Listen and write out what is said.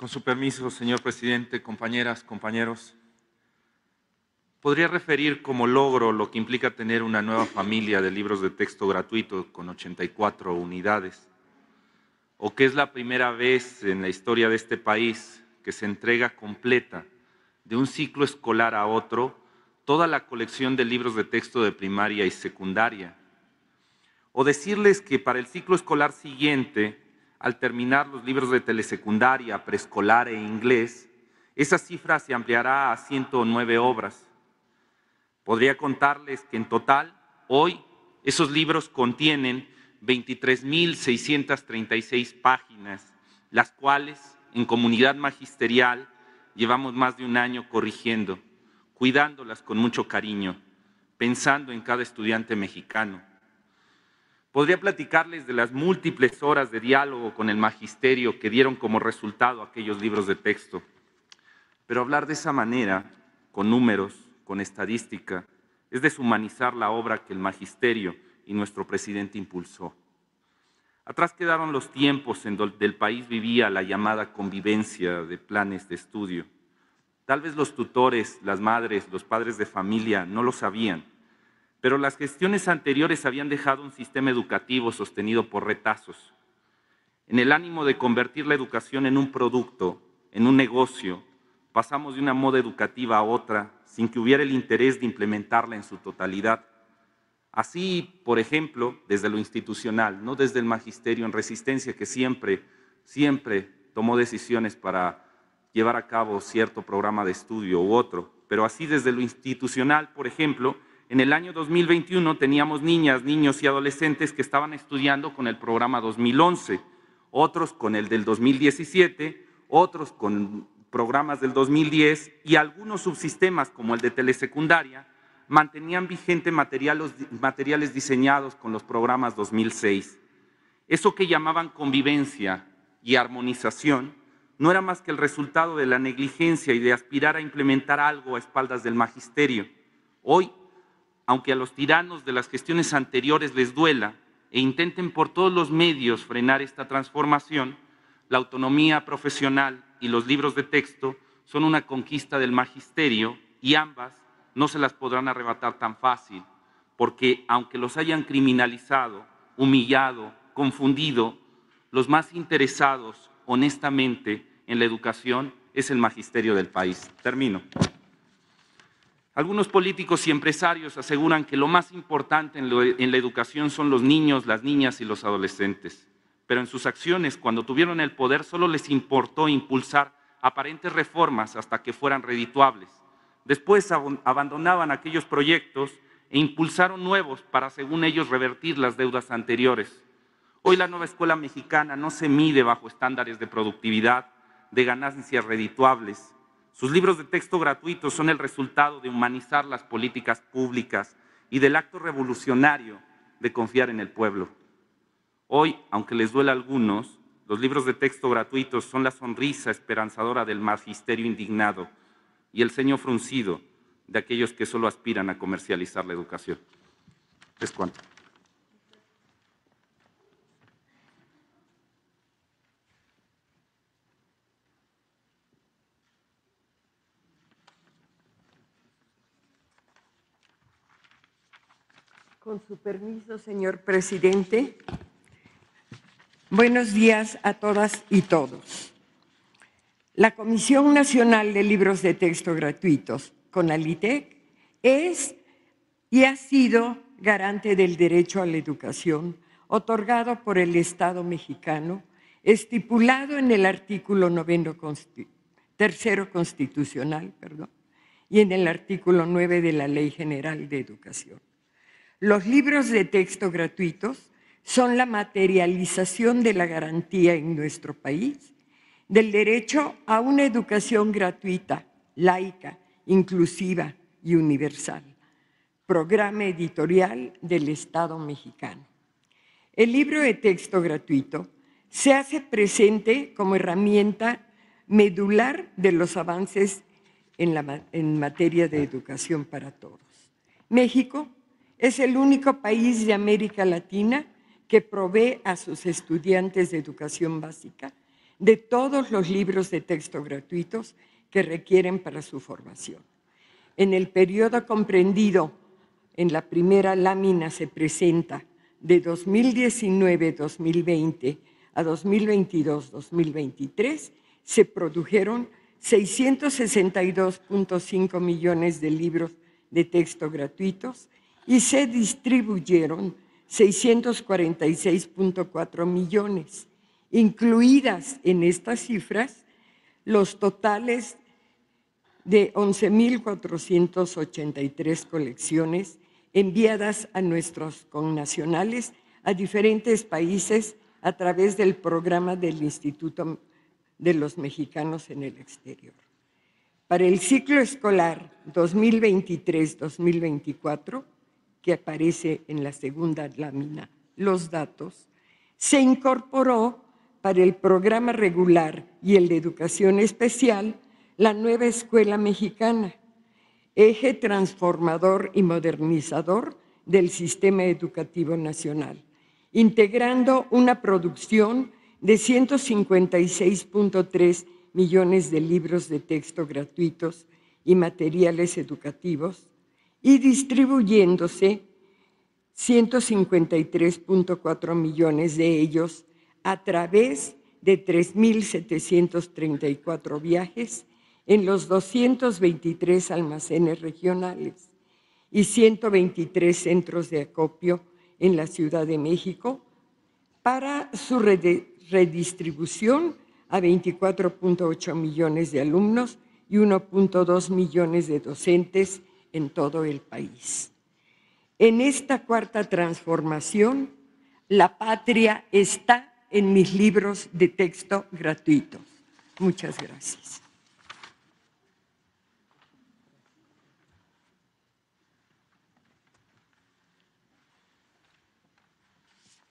Con su permiso, señor presidente, compañeras, compañeros, podría referir como logro lo que implica tener una nueva familia de libros de texto gratuito con 84 unidades, o que es la primera vez en la historia de este país que se entrega completa de un ciclo escolar a otro toda la colección de libros de texto de primaria y secundaria. O decirles que para el ciclo escolar siguiente al terminar los libros de telesecundaria, preescolar e inglés, esa cifra se ampliará a 109 obras. Podría contarles que en total, hoy, esos libros contienen 23.636 páginas, las cuales en comunidad magisterial llevamos más de un año corrigiendo, cuidándolas con mucho cariño, pensando en cada estudiante mexicano Podría platicarles de las múltiples horas de diálogo con el magisterio que dieron como resultado aquellos libros de texto, pero hablar de esa manera, con números, con estadística, es deshumanizar la obra que el magisterio y nuestro presidente impulsó. Atrás quedaron los tiempos en donde el país vivía la llamada convivencia de planes de estudio. Tal vez los tutores, las madres, los padres de familia no lo sabían, pero las gestiones anteriores habían dejado un sistema educativo sostenido por retazos. En el ánimo de convertir la educación en un producto, en un negocio, pasamos de una moda educativa a otra sin que hubiera el interés de implementarla en su totalidad. Así, por ejemplo, desde lo institucional, no desde el magisterio en resistencia que siempre, siempre tomó decisiones para llevar a cabo cierto programa de estudio u otro, pero así desde lo institucional, por ejemplo, en el año 2021 teníamos niñas, niños y adolescentes que estaban estudiando con el programa 2011, otros con el del 2017, otros con programas del 2010 y algunos subsistemas como el de telesecundaria mantenían vigente materiales, materiales diseñados con los programas 2006. Eso que llamaban convivencia y armonización no era más que el resultado de la negligencia y de aspirar a implementar algo a espaldas del magisterio. Hoy aunque a los tiranos de las gestiones anteriores les duela e intenten por todos los medios frenar esta transformación, la autonomía profesional y los libros de texto son una conquista del magisterio y ambas no se las podrán arrebatar tan fácil, porque aunque los hayan criminalizado, humillado, confundido, los más interesados honestamente en la educación es el magisterio del país. Termino. Algunos políticos y empresarios aseguran que lo más importante e, en, la educación son los niños, las niñas y los adolescentes, pero en sus acciones, cuando tuvieron el poder, solo les importó impulsar aparentes reformas hasta que fueran redituables. Después abandonaban aquellos proyectos e impulsaron nuevos para, según ellos, revertir las deudas anteriores. Hoy la nueva escuela mexicana no se mide bajo estándares de productividad, de ganancias redituables sus libros de texto gratuitos son el resultado de humanizar las políticas públicas y del acto revolucionario de confiar en el pueblo. Hoy, aunque les duela a algunos, los libros de texto gratuitos son la sonrisa esperanzadora del magisterio indignado y el ceño fruncido de aquellos que solo aspiran a comercializar la educación. Es cuanto. Con su permiso, señor presidente. Buenos días a todas y todos. La Comisión Nacional de Libros de Texto Gratuitos, Alitec es y ha sido garante del derecho a la educación otorgado por el Estado mexicano, estipulado en el artículo noveno tercero constitucional perdón, y en el artículo 9 de la Ley General de Educación. Los libros de texto gratuitos son la materialización de la garantía en nuestro país del derecho a una educación gratuita, laica, inclusiva y universal, programa editorial del Estado mexicano. El libro de texto gratuito se hace presente como herramienta medular de los avances en, materia de educación para todos. México es el único país de América Latina que provee a sus estudiantes de educación básica de todos los libros de texto gratuitos que requieren para su formación. En el periodo comprendido en la primera lámina se presenta de 2019-2020 a 2022-2023 se produjeron 662.5 millones de libros de texto gratuitos y se distribuyeron 646.4 millones. Incluidas en estas cifras los totales de 11.483 colecciones enviadas a nuestros connacionales a diferentes países a través del programa del Instituto de los Mexicanos en el Exterior. Para el ciclo escolar 2023-2024, que aparece en la segunda lámina, los datos, se incorporó para el programa regular y el de educación especial la nueva escuela mexicana, eje transformador y modernizador del sistema educativo nacional, integrando una producción de 156.3 millones de libros de texto gratuitos y materiales educativos, y distribuyéndose 153.4 millones de ellos a través de 3.734 viajes en los 223 almacenes regionales y 123 centros de acopio en la Ciudad de México para su redistribución a 24.8 millones de alumnos y 1.2 millones de docentes en todo el país. En esta cuarta transformación, la patria está en mis libros de texto gratuitos. Muchas gracias.